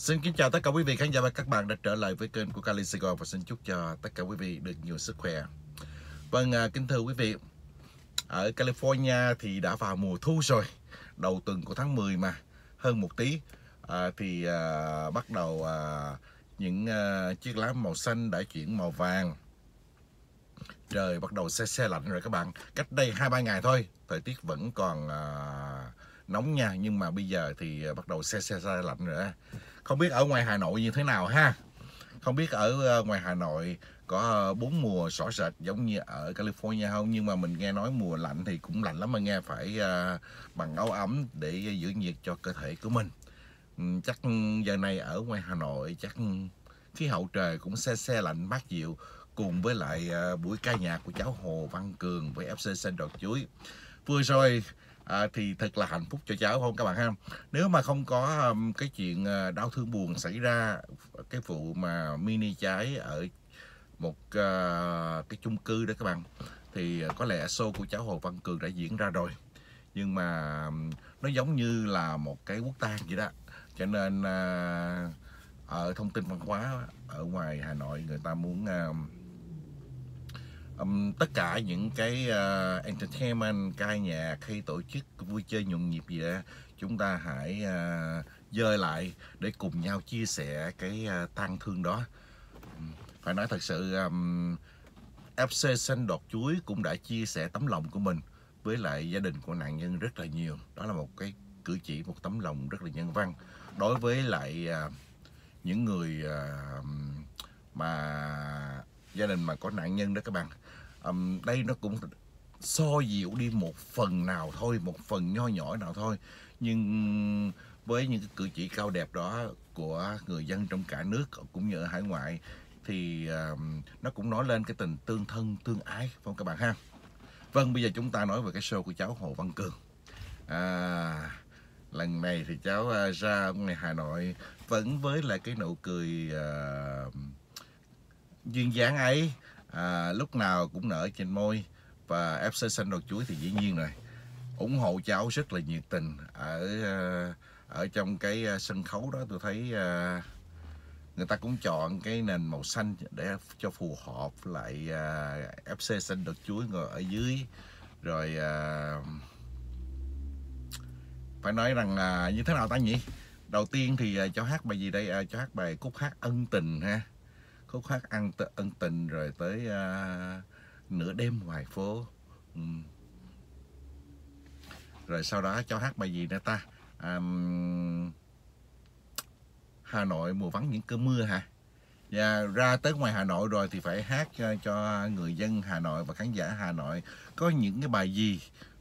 Xin kính chào tất cả quý vị khán giả và các bạn đã trở lại với kênh của Cali Sài Gòn và xin chúc cho tất cả quý vị được nhiều sức khỏe. Vâng, à, kính thưa quý vị, ở California thì đã vào mùa thu rồi, đầu tuần của tháng 10 mà, hơn một tí à, thì à, bắt đầu à, những à, chiếc lá màu xanh đã chuyển màu vàng. Trời bắt đầu xe xe lạnh rồi các bạn, cách đây 2-3 ngày thôi, thời tiết vẫn còn à, nóng nha, nhưng mà bây giờ thì à, bắt đầu xe xe, xe lạnh rồi á không biết ở ngoài Hà Nội như thế nào ha không biết ở ờ, ngoài Hà Nội có ờ, bốn mùa rõ rệt giống như ở California không nhưng mà mình nghe nói mùa lạnh thì cũng lạnh lắm mà nghe phải ờ, bằng áo ấm để giữ nhiệt cho cơ thể của mình ừ, chắc giờ này ở ngoài Hà Nội chắc khí hậu trời cũng xe xe lạnh mát dịu cùng với lại buổi ca nhạc của cháu Hồ Văn Cường với FC Central Chuối vừa rồi à, thì thật là hạnh phúc cho cháu không các bạn ha nếu mà không có um, cái chuyện ờ, đau thương buồn xảy ra cái vụ mà mini cháy ở một uh, cái chung cư đó các bạn thì ờ, có lẽ show của cháu Hồ Văn Cường đã diễn ra rồi nhưng mà um, nó giống như là một cái quốc tang vậy đó cho nên uh, ở thông tin văn hóa ở ngoài Hà Nội người ta muốn uh, um, tất cả những cái uh, entertainment ca nhạc hay tổ chức vui chơi nhộn nhịp gì đó chúng ta hãy uh, ờ, dơi lại để cùng nhau chia sẻ cái uh, tang thương đó um, phải nói thật sự um, FC Xanh Đọt Chuối cũng đã chia sẻ tấm lòng của mình với lại gia đình của nạn nhân rất là nhiều đó là một cái cử chỉ một tấm lòng rất là nhân văn đối với lại uh, những người uh, mà gia đình mà có nạn nhân đó các bạn um, đây nó cũng so dịu đi một phần nào thôi một phần nho nhỏ nào thôi nhưng với những cái cử chỉ cao đẹp đó của người dân trong cả nước cũng như ở hải ngoại thì um, nó cũng nói lên cái tình tương thân tương ái không các bạn ha vâng bây giờ chúng ta nói về cái show của cháu hồ văn cường à, lần này thì cháu à, ra ngoài hà nội vẫn với lại cái nụ cười uh, duyên dáng ấy à, lúc nào cũng nở trên môi và FC xanh đồ chuối thì dĩ nhiên rồi ủng hộ cháu rất là nhiệt tình ở à, ở trong cái à, sân khấu đó tôi thấy à, người ta cũng chọn cái nền màu xanh để cho phù hợp lại à, FC xanh đợt chuối ngồi ở dưới rồi à, phải nói rằng là như thế nào ta nhỉ đầu tiên thì à, cháu hát bài gì đây cháu hát bài cúc hát ân tình ha khúc hát ăn ân tình rồi tới uh, nửa đêm ngoài phố uhm. rồi sau đó cháu hát bài gì nữa ta um, Hà Nội mùa vắng những cơn mưa hả và dạ, ra tới ngoài Hà Nội rồi thì phải hát cho, à, cho người dân Hà Nội và khán giả Hà Nội có những cái bài gì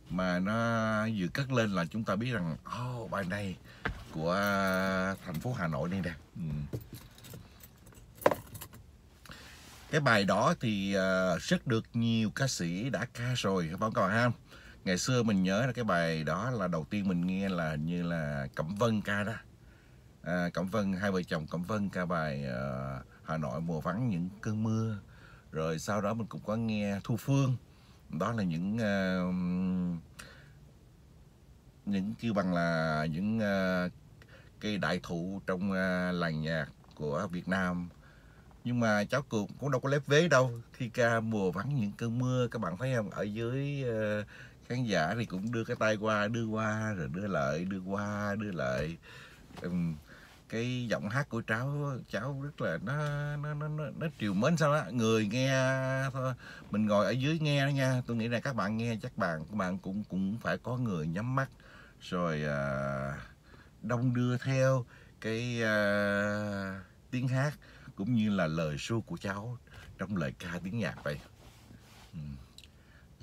mà nó vừa cất lên là chúng ta biết rằng oh, bài này của à, thành phố Hà Nội đây nè. Ừ cái bài đó thì uh, rất được nhiều ca sĩ đã ca rồi phải không các bạn ha ngày xưa mình nhớ là cái bài đó là đầu tiên mình nghe là như là cẩm vân ca đó à, cẩm vân hai vợ chồng cẩm vân ca bài uh, hà nội mùa vắng những cơn mưa rồi sau đó mình cũng có nghe thu phương đó là những uh, những kêu bằng là những uh, cái đại thụ trong uh, làng nhạc của việt nam nhưng mà cháu cụt cũng đâu có lép vế đâu khi ca mùa vắng những cơn mưa các bạn thấy không ở dưới uh, khán giả thì cũng đưa cái tay qua đưa qua rồi đưa lại đưa qua đưa lại um, cái giọng hát của cháu cháu rất là nó nó nó nó, nó triều mến sao á người nghe thôi mình ngồi ở dưới nghe đó nha tôi nghĩ là các bạn nghe chắc bạn các bạn cũng cũng phải có người nhắm mắt rồi uh, đông đưa theo cái uh, tiếng hát cũng như là lời su của cháu trong lời ca tiếng nhạc vậy ừ.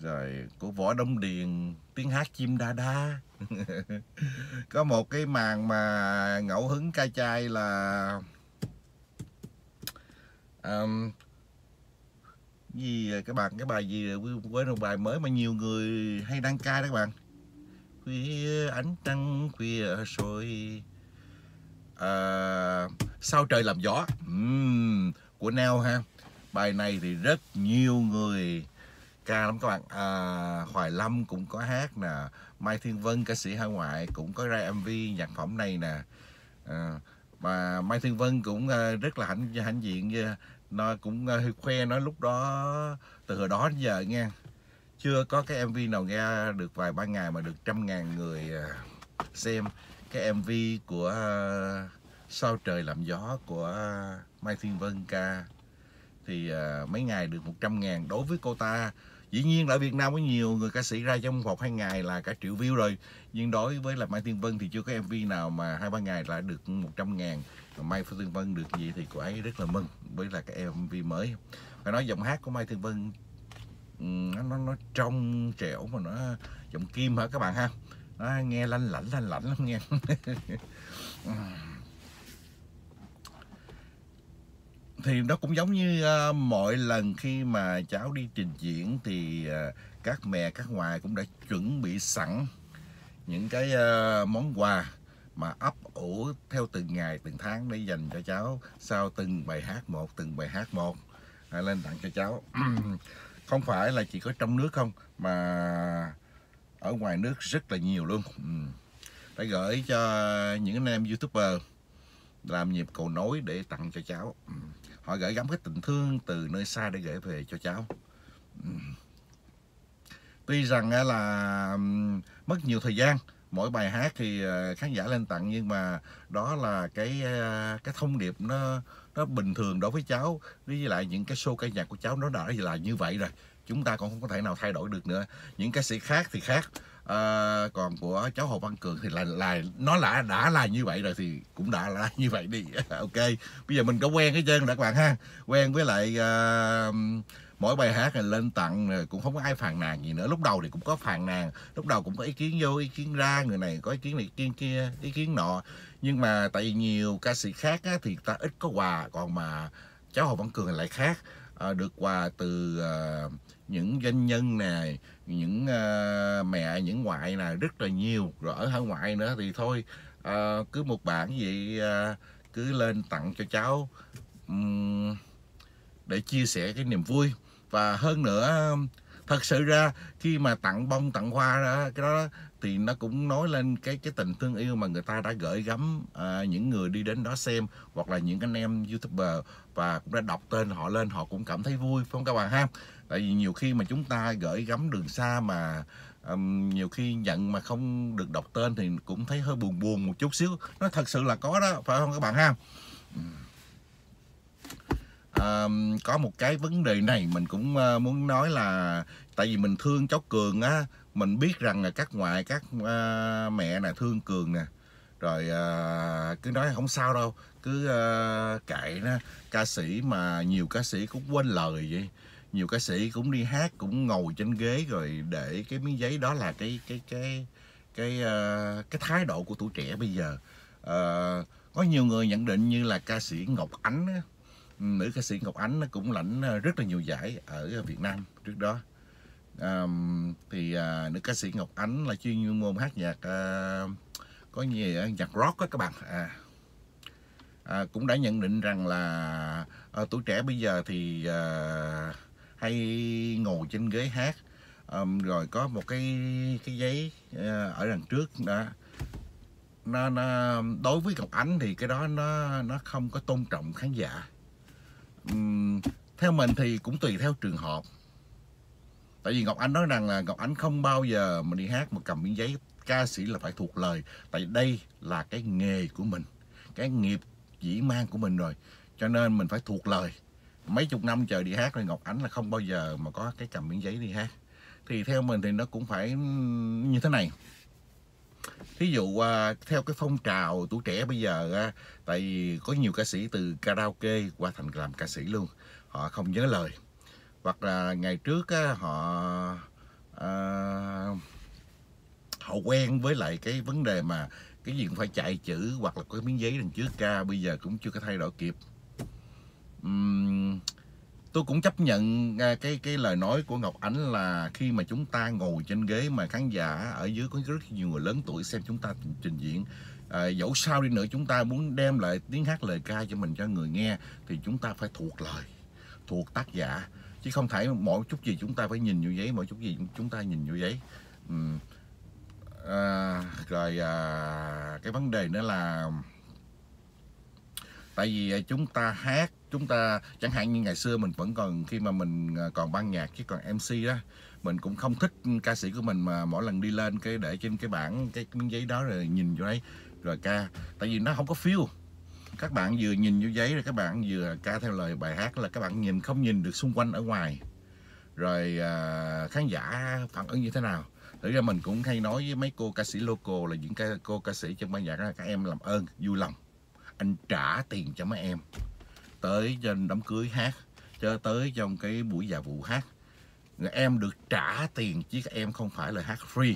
rồi của võ đông điền tiếng hát chim đa đa có một cái màn mà ngẫu hứng ca trai là um, gì các bạn cái bài gì quên một bài mới mà nhiều người hay đăng ca đấy các bạn khuya ánh trăng khuya sôi à, sao trời làm gió uhm, của neo ha bài này thì rất nhiều người ca lắm các bạn à, Hoài Lâm cũng có hát nè Mai Thiên Vân ca sĩ hải ngoại cũng có ra MV nhạc phẩm này nè à, mà Mai Thiên Vân cũng ờ, rất là hãnh hãnh diện nó cũng khoe nói lúc đó từ hồi đó đến giờ nghe chưa có cái MV nào ra được vài ba ngày mà được trăm ngàn người xem cái mv của à, sao trời làm gió của à, mai thiên vân ca thì à, mấy ngày được 100 ngàn đối với cô ta dĩ nhiên là ở Việt Nam có nhiều người ca sĩ ra trong một hai ngày là cả triệu view rồi nhưng đối với là Mai Thiên Vân thì chưa có MV nào mà hai ba ngày lại được 100 ngàn Mai Thiên Vân được gì thì cô ấy rất là mừng với là cái MV mới phải nói giọng hát của Mai Thiên Vân nó nó, nó trong trẻo mà nó giọng kim hả các bạn ha đó, nghe lanh lảnh lanh lảnh lắm nghe thì nó cũng giống như uh, mọi lần khi mà cháu đi trình diễn thì uh, các mẹ các ngoài cũng đã chuẩn bị sẵn những cái uh, món quà mà ấp ủ theo từng ngày từng tháng để dành cho cháu sau từng bài hát một từng bài hát một à, lên tặng cho cháu không phải là chỉ có trong nước không mà ở ngoài nước rất là nhiều luôn đã ừ. gửi cho những anh em youtuber làm nhịp cầu nối để tặng cho cháu ừ. họ gửi gắm cái tình thương từ nơi xa để gửi về cho cháu ừ. tuy rằng à, là mất nhiều thời gian mỗi bài hát thì à, khán giả lên tặng nhưng mà đó là cái à, cái thông điệp nó nó bình thường đối với cháu với lại những cái show ca nhạc của cháu nó đã là như vậy rồi chúng ta cũng không có thể nào thay đổi được nữa những ca sĩ khác thì khác à, còn của cháu hồ văn cường thì là là nó là đã là như vậy rồi thì cũng đã là như vậy đi ok bây giờ mình có quen cái chân đã các bạn ha quen với lại uh, mỗi bài hát này lên tặng cũng không có ai phàn nàn gì nữa lúc đầu thì cũng có phàn nàn lúc đầu cũng có ý kiến vô ý kiến ra người này có ý kiến này ý kiến kia ý kiến nọ nhưng mà tại vì nhiều ca sĩ khác á, thì ta ít có quà còn mà cháu hồ văn cường lại khác à, được quà từ uh, những doanh nhân này những uh, mẹ những ngoại là rất là nhiều rồi ở hải ngoại nữa thì thôi uh, cứ một bản gì uh, ờ, cứ lên tặng cho cháu um, để chia sẻ cái niềm vui và hơn nữa thật sự ra khi mà tặng bông tặng hoa đó cái đó thì nó cũng nói lên cái cái tình thương yêu mà người ta đã gửi gắm à, những người đi đến đó xem hoặc là những anh em youtuber và cũng đã đọc tên họ lên họ cũng cảm thấy vui phải không các bạn ha tại vì nhiều khi mà chúng ta gửi gắm đường xa mà um, nhiều khi nhận mà không được đọc tên thì cũng thấy hơi buồn buồn một chút xíu nó thật sự là có đó phải không các bạn ha um, có một cái vấn đề này mình cũng uh, muốn nói là tại vì mình thương cháu cường á mình biết rằng là các ngoại các uh, mẹ nè thương cường nè rồi uh, cứ nói không sao đâu cứ uh, ờ, cãi nó ca sĩ mà nhiều ca sĩ cũng quên lời vậy nhiều ca sĩ cũng đi hát cũng ngồi trên ghế rồi để cái miếng giấy đó là cái cái cái cái uh, cái thái độ của tuổi trẻ bây giờ uh, có nhiều người nhận định như là ca sĩ Ngọc Ánh nữ ca sĩ Ngọc Ánh cũng lãnh rất là nhiều giải ở Việt Nam trước đó à, thì à, nữ ca sĩ Ngọc Ánh là chuyên như môn hát nhạc à, có gì nhạc rock đó các bạn à, à, cũng đã nhận định rằng là à, tuổi trẻ bây giờ thì à, hay ngồi trên ghế hát um, rồi có một cái cái giấy uh, ở đằng trước đó nó, nó đối với Ngọc Ánh thì cái đó nó nó không có tôn trọng khán giả um, theo mình thì cũng tùy theo trường hợp tại vì ngọc anh nói rằng là ngọc anh không bao giờ mình đi hát mà cầm miếng giấy ca sĩ là phải thuộc lời tại đây là cái nghề của mình cái nghiệp dĩ mang của mình rồi cho nên mình phải thuộc lời mấy chục năm trời đi hát rồi ngọc ánh là không bao giờ mà có cái cầm miếng giấy đi hát thì theo mình thì nó cũng phải như thế này thí dụ à, theo cái phong trào tuổi trẻ bây giờ tại vì có nhiều ca sĩ từ karaoke qua thành làm ca sĩ luôn họ không nhớ lời hoặc là ngày trước á, họ à, họ quen với lại cái vấn đề mà cái gì cũng phải chạy chữ hoặc là có miếng giấy đằng trước ca bây giờ cũng chưa có thay đổi kịp uhm, tôi cũng chấp nhận à, cái cái lời nói của Ngọc Ánh là khi mà chúng ta ngồi trên ghế mà khán giả ở dưới có rất nhiều người lớn tuổi xem chúng ta trình diễn à, dẫu sao đi nữa chúng ta muốn đem lại tiếng hát lời ca cho mình cho người nghe thì chúng ta phải thuộc lời thuộc tác giả chứ không thể mỗi chút gì chúng ta phải nhìn vô giấy mỗi chút gì chúng ta nhìn vô giấy à, rồi à, cái vấn đề nữa là tại vì à, chúng ta hát chúng ta chẳng hạn như ngày xưa mình vẫn còn khi mà mình à, còn ban nhạc chứ còn mc đó mình cũng không thích ca sĩ của mình mà mỗi lần đi lên cái để trên cái bảng cái miếng giấy đó rồi nhìn vô đấy rồi ca tại vì nó không có feel các bạn vừa nhìn vô giấy rồi các bạn vừa ca theo lời bài hát là các bạn nhìn không nhìn được xung quanh ở ngoài rồi à, khán giả phản ứng như thế nào thử ra mình cũng hay nói với mấy cô ca sĩ local là những cái cô ca sĩ trong ban nhạc là các em làm ơn vui lòng anh trả tiền cho mấy em tới trên đám cưới hát cho tới trong cái buổi dạ vụ hát người em được trả tiền chứ các em không phải là hát free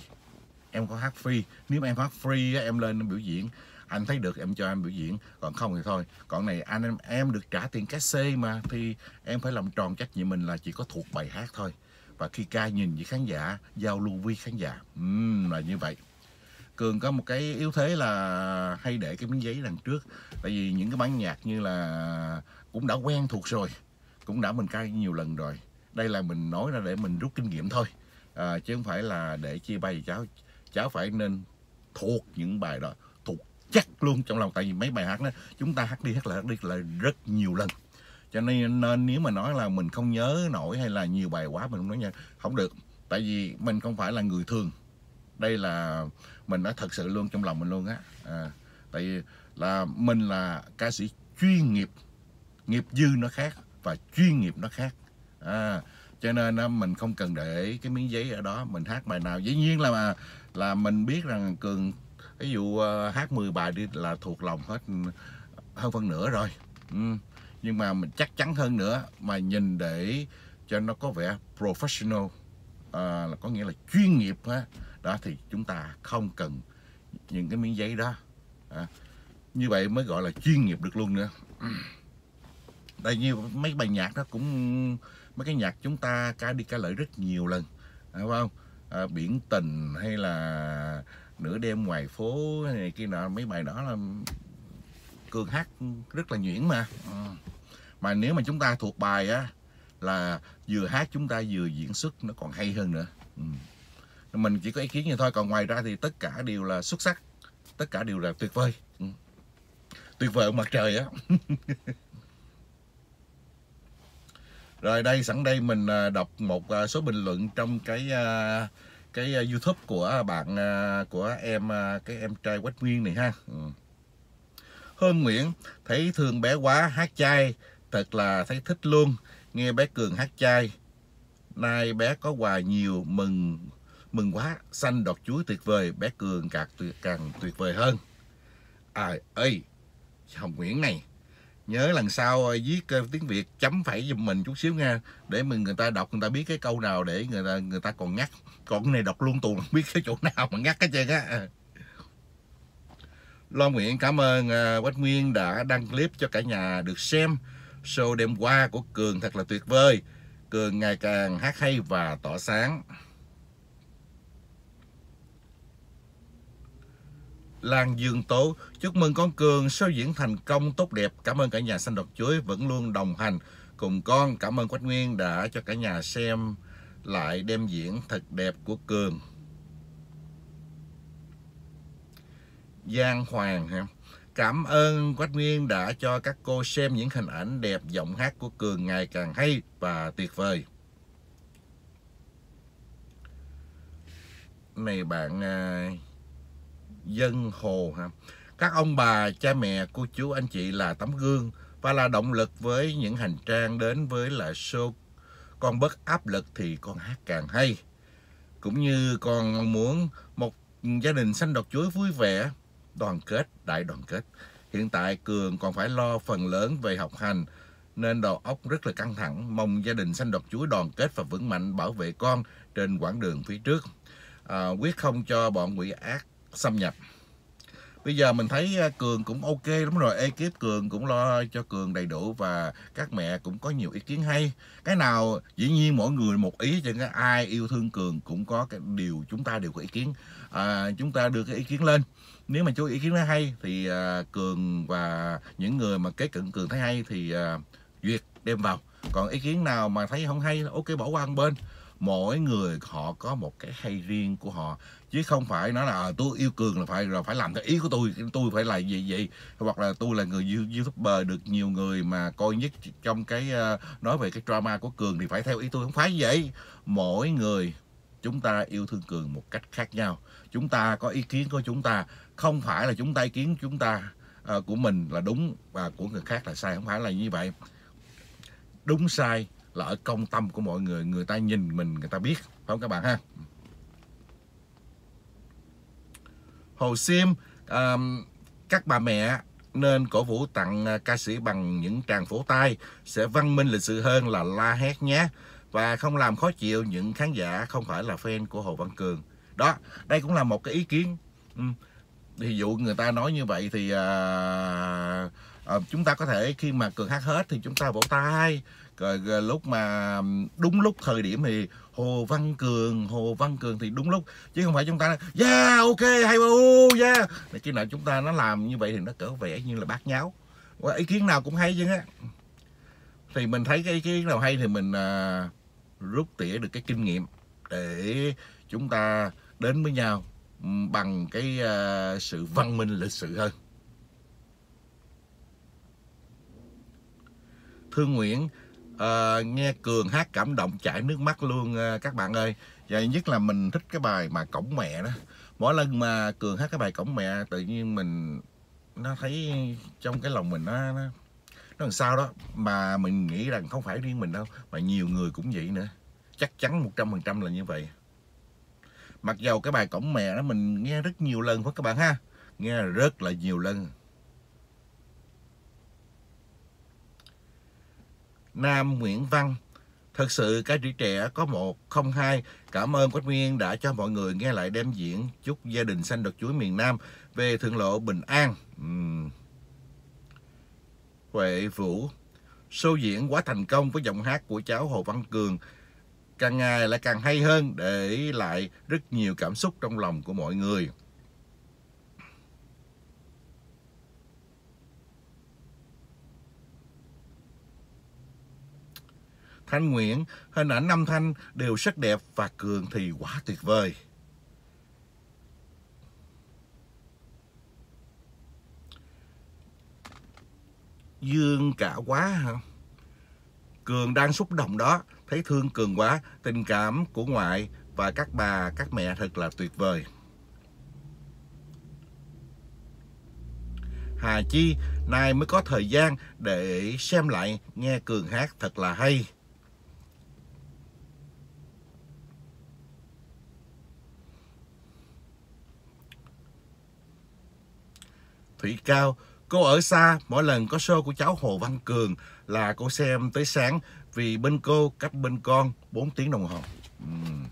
em có hát free nếu mà em hát free em lên biểu diễn anh thấy được em cho anh biểu diễn còn không thì thôi còn này anh em em được trả tiền cái c mà thì em phải làm tròn trách nhiệm mình là chỉ có thuộc bài hát thôi và khi ca nhìn với khán giả giao lưu với khán giả uhm, là như vậy cường có một cái yếu thế là hay để cái miếng giấy đằng trước tại vì những cái bản nhạc như là cũng đã quen thuộc rồi cũng đã mình ca nhiều lần rồi đây là mình nói ra để mình rút kinh nghiệm thôi à, chứ không phải là để chia bài cháu cháu phải nên thuộc những bài đó chắc luôn trong lòng tại vì mấy bài hát đó chúng ta hát đi hát lại hát đi là rất nhiều lần cho nên nên nếu mà nói là mình không nhớ nổi hay là nhiều bài quá mình không nói nha không được tại vì mình không phải là người thường đây là mình nói thật sự luôn trong lòng mình luôn á à, tại vì là mình là ca sĩ chuyên nghiệp nghiệp dư nó khác và chuyên nghiệp nó khác à, cho nên mình không cần để cái miếng giấy ở đó mình hát bài nào dĩ nhiên là mà là mình biết rằng cường ví dụ ờ, hát 10 bài đi là thuộc lòng hết ừ, hơn phân nửa rồi ừ. nhưng mà mình chắc chắn hơn nữa mà nhìn để cho nó có vẻ professional à, là có nghĩa là chuyên nghiệp ha. đó thì chúng ta không cần những cái miếng giấy đó à, như vậy mới gọi là chuyên nghiệp được luôn nữa tại như mấy bài nhạc đó cũng mấy cái nhạc chúng ta ca đi ca lợi rất nhiều lần à, phải không à, biển tình hay là nửa đêm ngoài phố này kia nọ mấy bài đó là cường hát rất là nhuyễn mà ừ. mà nếu mà chúng ta thuộc bài á là vừa hát chúng ta vừa diễn xuất nó còn hay hơn nữa ừ. mình chỉ có ý kiến như thôi còn ngoài ra thì tất cả đều là xuất sắc tất cả đều là tuyệt vời ừ. tuyệt vời mặt trời á rồi đây sẵn đây mình à, đọc một à, số bình luận trong cái à, cái ờ, youtube của bạn ờ, của em ờ, cái em trai quách nguyên này ha ừ. hôm nguyễn thấy thương bé quá hát chay thật là thấy thích luôn nghe bé cường hát chay nay bé có quà nhiều mừng mừng quá xanh đọt chuối tuyệt vời bé cường càng tuyệt càng tuyệt vời hơn à ơi hồng nguyễn này nhớ lần sau ờ, viết tiếng Việt chấm phẩy giùm mình chút xíu nha để mình người ta đọc người ta biết cái câu nào để người ta người ta còn ngắt còn cái này đọc luôn tuồng biết cái chỗ nào mà ngắt cái chân á à. Lo Nguyễn cảm ơn Quách ờ, Nguyên đã đăng clip cho cả nhà được xem show đêm qua của Cường thật là tuyệt vời Cường ngày càng hát hay và tỏ sáng Lan Dương Tố. Chúc mừng con Cường sau diễn thành công tốt đẹp. Cảm ơn cả nhà xanh đọt chuối vẫn luôn đồng hành cùng con. Cảm ơn Quách Nguyên đã cho cả nhà xem lại đêm diễn thật đẹp của Cường. Giang Hoàng ha. Cảm ơn Quách Nguyên đã cho các cô xem những hình ảnh đẹp giọng hát của Cường ngày càng hay và tuyệt vời. Này bạn à, dân hồ ha. Các ông bà, cha mẹ, cô chú, anh chị là tấm gương và là động lực với những hành trang đến với lại show con bớt áp lực thì con hát càng hay. Cũng như con muốn một gia đình xanh đọt chuối vui vẻ, đoàn kết, đại đoàn kết. Hiện tại Cường còn phải lo phần lớn về học hành nên đầu óc rất là căng thẳng. Mong gia đình xanh đọt chuối đoàn kết và vững mạnh bảo vệ con trên quãng đường phía trước. À, quyết không cho bọn quỷ ác xâm nhập bây giờ mình thấy à, cường cũng ok lắm rồi ekip cường cũng lo cho cường đầy đủ và các mẹ cũng có nhiều ý kiến hay cái nào dĩ nhiên mỗi người một ý cho cái ai yêu thương cường cũng có cái điều chúng ta đều có ý kiến à, chúng ta đưa cái ý kiến lên nếu mà chú ý kiến nó hay thì à, cường và những người mà kế cận cường thấy hay thì à, duyệt đem vào còn ý kiến nào mà thấy không hay ok bỏ qua một bên mỗi người họ có một cái hay riêng của họ chứ không phải nói là à, tôi yêu cường là phải là phải làm theo ý của tôi tôi phải là vậy vậy hoặc là tôi là người youtuber được nhiều người mà coi nhất trong cái ờ, nói về cái drama của cường thì phải theo ý tôi không phải vậy mỗi người chúng ta yêu thương cường một cách khác nhau chúng ta có ý kiến của chúng ta không phải là chúng ta ý kiến chúng ta à, của mình là đúng và của người khác là sai không phải là như vậy đúng sai là ở công tâm của mọi người người ta nhìn mình người ta biết phải không các bạn ha Hồ Sim um, các bà mẹ nên cổ vũ tặng à, ca sĩ bằng những tràng phổ tay sẽ văn minh lịch sự hơn là la hét nhé và không làm khó chịu những khán giả không phải là fan của Hồ Văn Cường đó đây cũng là một cái ý kiến ừ. ví dụ người ta nói như vậy thì uh, Ờ, chúng ta có thể khi mà cường hát hết thì chúng ta vỗ tay rồi, rồi ờ, lúc mà đúng lúc thời điểm thì Hồ Văn Cường Hồ Văn Cường thì đúng lúc chứ không phải chúng ta yeah ok hay mà oh, yeah khi nào chúng ta nó làm như vậy thì nó cỡ vẻ như là bát nháo Và ý kiến nào cũng hay chứ á thì mình thấy cái ý kiến nào hay thì mình à, rút tỉa được cái kinh nghiệm để chúng ta đến với nhau bằng cái à, sự văn minh lịch sự hơn Thương Nguyễn uh, nghe Cường hát cảm động chảy nước mắt luôn uh, các bạn ơi và nhất là mình thích cái bài mà cổng mẹ đó mỗi lần mà Cường hát cái bài cổng mẹ tự nhiên mình nó thấy trong cái lòng mình nó, nó nó làm sao đó mà mình nghĩ rằng không phải riêng mình đâu mà nhiều người cũng vậy nữa chắc chắn 100% là như vậy mặc dầu cái bài cổng mẹ đó mình nghe rất nhiều lần phải các bạn ha nghe rất là nhiều lần Nam Nguyễn Văn. Thật sự cái sĩ trẻ có 102. Cảm ơn Quách Nguyên đã cho mọi người nghe lại đêm diễn chúc gia đình xanh đợt chuối miền Nam về thượng lộ bình an. Uhm. Huệ Vũ Show diễn quá thành công với giọng hát của cháu Hồ Văn Cường Càng ngày lại càng hay hơn để lại rất nhiều cảm xúc trong lòng của mọi người Thanh Nguyễn, hình ảnh Nam Thanh đều rất đẹp và Cường thì quá tuyệt vời. Dương cả quá hả? Cường đang xúc động đó, thấy thương Cường quá, tình cảm của ngoại và các bà, các mẹ thật là tuyệt vời. Hà Chi nay mới có thời gian để xem lại nghe Cường hát thật là hay. Thủy Cao. Cô ở xa, mỗi lần có show của cháu Hồ Văn Cường là cô xem tới sáng vì bên cô cách bên con 4 tiếng đồng hồ. Uhm.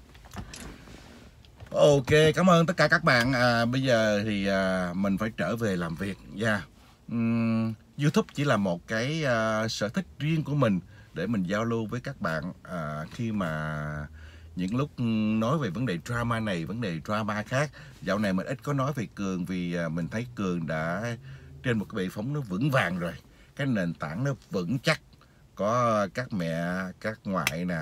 Ok, cảm ơn tất cả các bạn. À, bây giờ thì à, mình phải trở về làm việc nha. Yeah. Ừ, uhm, YouTube chỉ là một cái à, sở thích riêng của mình để mình giao lưu với các bạn à, khi mà những lúc ừ, nói về vấn đề drama này vấn đề drama khác dạo này mình ít có nói về cường vì à, mình thấy cường đã trên một cái bệ phóng nó vững vàng rồi cái nền tảng nó vững chắc có các mẹ các ngoại nè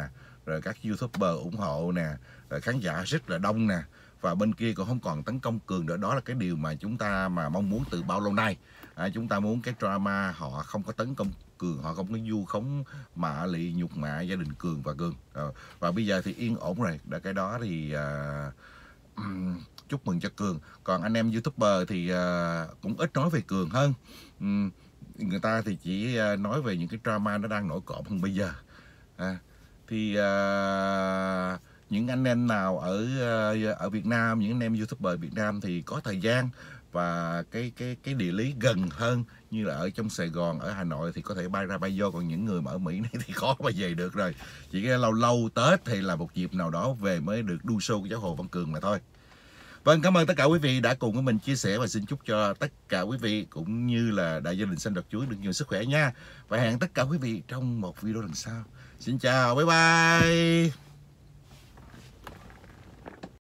rồi các youtuber ủng hộ nè rồi khán giả rất là đông nè và bên kia cũng không còn tấn công cường nữa đó là cái điều mà chúng ta mà mong muốn từ bao lâu nay à, chúng ta muốn cái drama họ không có tấn công cường họ không có vu khống mạ lị nhục mạ gia đình cường và cường à, ờ, và bây giờ thì yên ổn rồi đã cái đó thì à, chúc mừng cho cường còn anh em youtuber thì à, cũng ít nói về cường hơn um, người ta thì chỉ à, nói về những cái drama nó đang nổi cộm hơn bây giờ à, thì à, những anh em nào ở à, ở Việt Nam những anh em youtuber Việt Nam thì có thời gian và cái cái cái địa lý gần hơn như là ở trong Sài Gòn ở Hà Nội thì có thể bay ra bay vô còn những người mà ở Mỹ này thì khó mà về được rồi chỉ cái lâu lâu Tết thì là một dịp nào đó về mới được đu show của giáo hồ Văn Cường mà thôi Vâng, cảm ơn tất cả quý vị đã cùng với mình chia sẻ và xin chúc cho tất cả quý vị cũng như là đại gia đình xanh đợt chuối được nhiều sức khỏe nha. Và hẹn tất cả quý vị trong một video lần sau. Xin chào, bye bye.